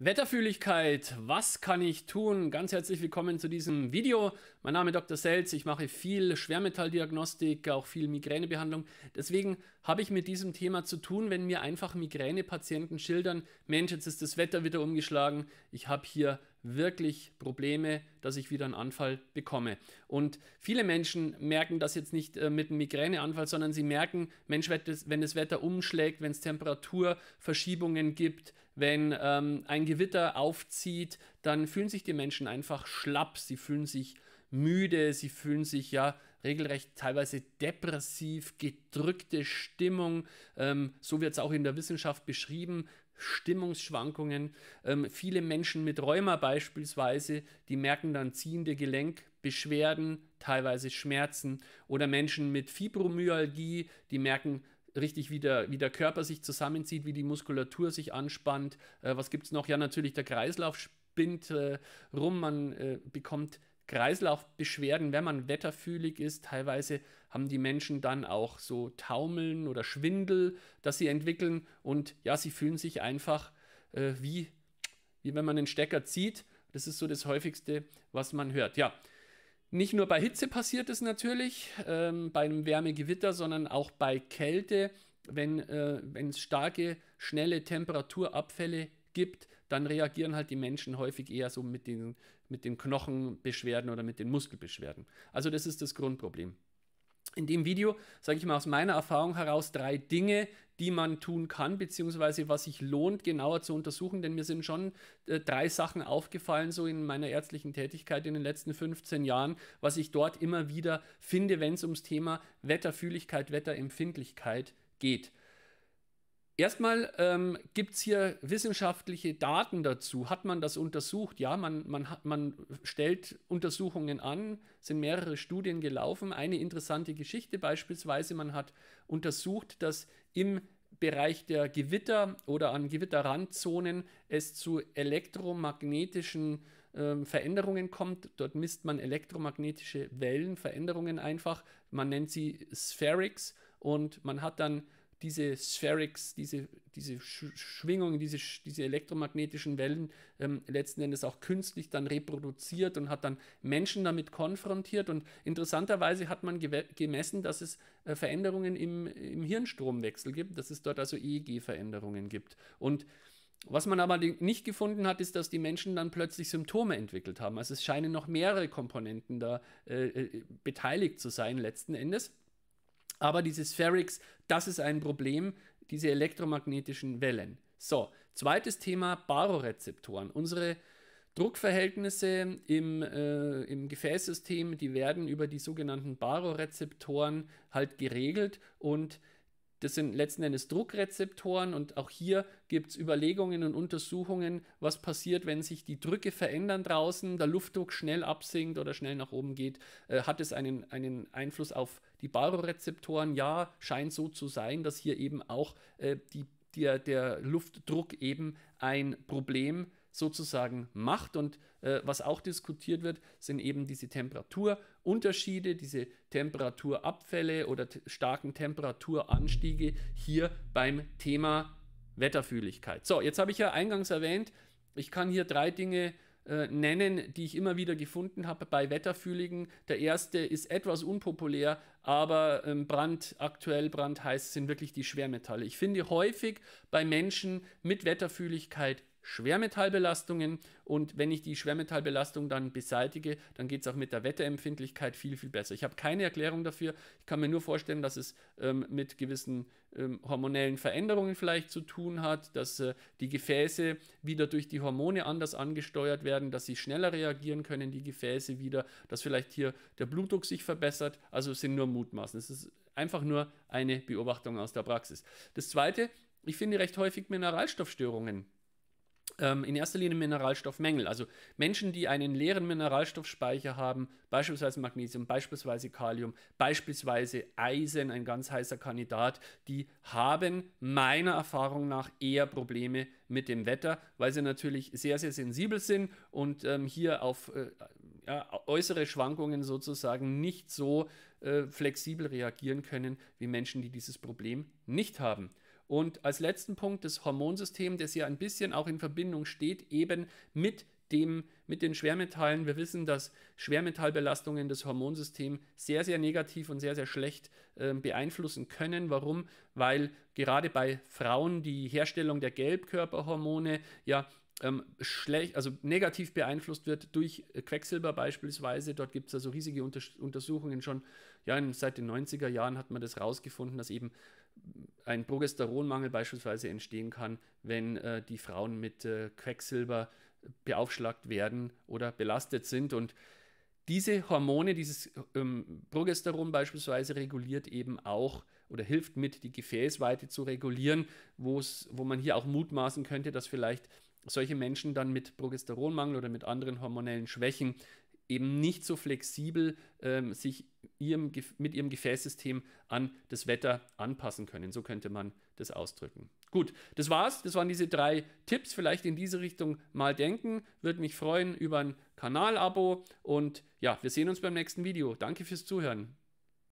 Wetterfühligkeit, was kann ich tun? Ganz herzlich willkommen zu diesem Video. Mein Name ist Dr. Selz, ich mache viel Schwermetalldiagnostik, auch viel Migränebehandlung. Deswegen habe ich mit diesem Thema zu tun, wenn mir einfach Migränepatienten schildern, Mensch, jetzt ist das Wetter wieder umgeschlagen, ich habe hier wirklich Probleme, dass ich wieder einen Anfall bekomme. Und viele Menschen merken das jetzt nicht äh, mit einem Migräneanfall, sondern sie merken, Mensch, wenn das Wetter umschlägt, wenn es Temperaturverschiebungen gibt, wenn ähm, ein Gewitter aufzieht, dann fühlen sich die Menschen einfach schlapp, sie fühlen sich müde, sie fühlen sich ja regelrecht teilweise depressiv, gedrückte Stimmung. Ähm, so wird es auch in der Wissenschaft beschrieben. Stimmungsschwankungen. Ähm, viele Menschen mit Rheuma beispielsweise, die merken dann ziehende Gelenkbeschwerden, teilweise Schmerzen. Oder Menschen mit Fibromyalgie, die merken richtig, wie der, wie der Körper sich zusammenzieht, wie die Muskulatur sich anspannt. Äh, was gibt es noch? Ja, natürlich der Kreislauf spinnt äh, rum, man äh, bekommt Kreislaufbeschwerden, wenn man wetterfühlig ist. Teilweise haben die Menschen dann auch so Taumeln oder Schwindel, das sie entwickeln und ja, sie fühlen sich einfach äh, wie, wie wenn man den Stecker zieht. Das ist so das häufigste, was man hört. Ja, nicht nur bei Hitze passiert es natürlich, ähm, bei einem Wärmegewitter, sondern auch bei Kälte, wenn äh, es starke, schnelle Temperaturabfälle gibt, dann reagieren halt die Menschen häufig eher so mit den, mit den Knochenbeschwerden oder mit den Muskelbeschwerden. Also das ist das Grundproblem. In dem Video sage ich mal aus meiner Erfahrung heraus drei Dinge, die man tun kann, beziehungsweise was sich lohnt, genauer zu untersuchen, denn mir sind schon äh, drei Sachen aufgefallen, so in meiner ärztlichen Tätigkeit in den letzten 15 Jahren, was ich dort immer wieder finde, wenn es ums Thema Wetterfühligkeit, Wetterempfindlichkeit geht. Erstmal ähm, gibt es hier wissenschaftliche Daten dazu. Hat man das untersucht? Ja, man, man, hat, man stellt Untersuchungen an, sind mehrere Studien gelaufen. Eine interessante Geschichte beispielsweise, man hat untersucht, dass im Bereich der Gewitter oder an Gewitterrandzonen es zu elektromagnetischen äh, Veränderungen kommt. Dort misst man elektromagnetische Wellenveränderungen einfach. Man nennt sie Spherics und man hat dann diese Spherics, diese, diese Schwingungen, diese, diese elektromagnetischen Wellen ähm, letzten Endes auch künstlich dann reproduziert und hat dann Menschen damit konfrontiert. Und interessanterweise hat man gemessen, dass es äh, Veränderungen im, im Hirnstromwechsel gibt, dass es dort also EEG-Veränderungen gibt. Und was man aber nicht gefunden hat, ist, dass die Menschen dann plötzlich Symptome entwickelt haben. Also es scheinen noch mehrere Komponenten da äh, äh beteiligt zu sein letzten Endes. Aber dieses Ferrix, das ist ein Problem, diese elektromagnetischen Wellen. So, zweites Thema Barorezeptoren. Unsere Druckverhältnisse im, äh, im Gefäßsystem, die werden über die sogenannten Barorezeptoren halt geregelt und das sind letzten Endes Druckrezeptoren und auch hier gibt es Überlegungen und Untersuchungen, was passiert, wenn sich die Drücke verändern draußen, der Luftdruck schnell absinkt oder schnell nach oben geht. Äh, hat es einen, einen Einfluss auf die Barorezeptoren? Ja, scheint so zu sein, dass hier eben auch äh, die, der, der Luftdruck eben ein Problem ist sozusagen macht. Und äh, was auch diskutiert wird, sind eben diese Temperaturunterschiede, diese Temperaturabfälle oder starken Temperaturanstiege hier beim Thema Wetterfühligkeit. So, jetzt habe ich ja eingangs erwähnt, ich kann hier drei Dinge äh, nennen, die ich immer wieder gefunden habe bei Wetterfühligen. Der erste ist etwas unpopulär, aber ähm, Brand, aktuell brandheiß sind wirklich die Schwermetalle. Ich finde häufig bei Menschen mit Wetterfühligkeit Schwermetallbelastungen und wenn ich die Schwermetallbelastung dann beseitige, dann geht es auch mit der Wetterempfindlichkeit viel, viel besser. Ich habe keine Erklärung dafür. Ich kann mir nur vorstellen, dass es ähm, mit gewissen ähm, hormonellen Veränderungen vielleicht zu tun hat, dass äh, die Gefäße wieder durch die Hormone anders angesteuert werden, dass sie schneller reagieren können, die Gefäße wieder, dass vielleicht hier der Blutdruck sich verbessert. Also es sind nur Mutmaßen. Es ist einfach nur eine Beobachtung aus der Praxis. Das Zweite, ich finde recht häufig Mineralstoffstörungen ähm, in erster Linie Mineralstoffmängel. Also Menschen, die einen leeren Mineralstoffspeicher haben, beispielsweise Magnesium, beispielsweise Kalium, beispielsweise Eisen, ein ganz heißer Kandidat, die haben meiner Erfahrung nach eher Probleme mit dem Wetter, weil sie natürlich sehr, sehr sensibel sind und ähm, hier auf äh, ja, äußere Schwankungen sozusagen nicht so äh, flexibel reagieren können wie Menschen, die dieses Problem nicht haben. Und als letzten Punkt das Hormonsystem, das ja ein bisschen auch in Verbindung steht, eben mit dem, mit den Schwermetallen. Wir wissen, dass Schwermetallbelastungen das Hormonsystem sehr, sehr negativ und sehr, sehr schlecht äh, beeinflussen können. Warum? Weil gerade bei Frauen die Herstellung der Gelbkörperhormone ja ähm, schlecht, also negativ beeinflusst wird durch Quecksilber beispielsweise. Dort gibt es also riesige Unter Untersuchungen schon. Ja, seit den 90er Jahren hat man das herausgefunden, dass eben ein Progesteronmangel beispielsweise entstehen kann, wenn äh, die Frauen mit äh, Quecksilber beaufschlagt werden oder belastet sind. Und diese Hormone, dieses ähm, Progesteron beispielsweise, reguliert eben auch oder hilft mit, die Gefäßweite zu regulieren, wo man hier auch mutmaßen könnte, dass vielleicht solche Menschen dann mit Progesteronmangel oder mit anderen hormonellen Schwächen eben nicht so flexibel ähm, sich ihrem, mit ihrem Gefäßsystem an das Wetter anpassen können. So könnte man das ausdrücken. Gut, das war's. Das waren diese drei Tipps. Vielleicht in diese Richtung mal denken. Würde mich freuen über ein Kanalabo. Und ja, wir sehen uns beim nächsten Video. Danke fürs Zuhören.